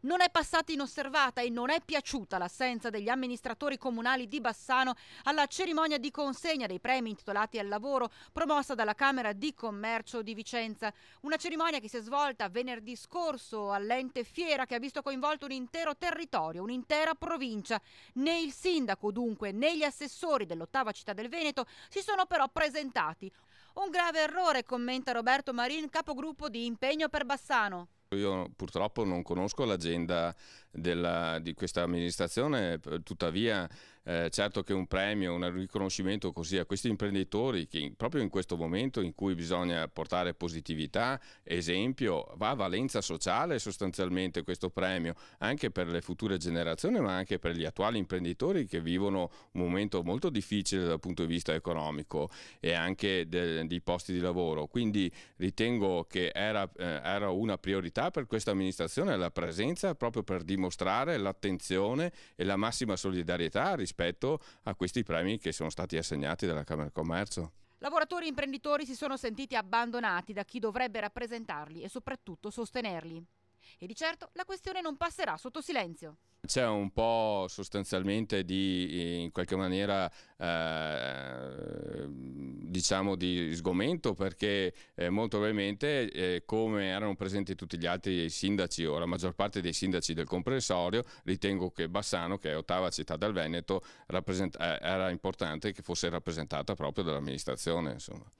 Non è passata inosservata e non è piaciuta l'assenza degli amministratori comunali di Bassano alla cerimonia di consegna dei premi intitolati al lavoro promossa dalla Camera di Commercio di Vicenza. Una cerimonia che si è svolta venerdì scorso all'ente fiera che ha visto coinvolto un intero territorio, un'intera provincia. Né il sindaco dunque né gli assessori dell'ottava città del Veneto si sono però presentati. Un grave errore, commenta Roberto Marin, capogruppo di Impegno per Bassano. Io purtroppo non conosco l'agenda di questa amministrazione, tuttavia eh, certo che un premio, un riconoscimento così a questi imprenditori che proprio in questo momento in cui bisogna portare positività, esempio, va a valenza sociale sostanzialmente questo premio, anche per le future generazioni ma anche per gli attuali imprenditori che vivono un momento molto difficile dal punto di vista economico e anche de, dei posti di lavoro. Quindi ritengo che era, eh, era una priorità per questa amministrazione la presenza proprio per dimostrare l'attenzione e la massima solidarietà rispetto rispetto a questi premi che sono stati assegnati dalla Camera di Commercio. Lavoratori e imprenditori si sono sentiti abbandonati da chi dovrebbe rappresentarli e soprattutto sostenerli. E di certo la questione non passerà sotto silenzio. C'è un po' sostanzialmente di in qualche maniera eh, diciamo di sgomento perché eh, molto probabilmente eh, come erano presenti tutti gli altri sindaci o la maggior parte dei sindaci del comprensorio ritengo che Bassano che è ottava città del Veneto eh, era importante che fosse rappresentata proprio dall'amministrazione insomma.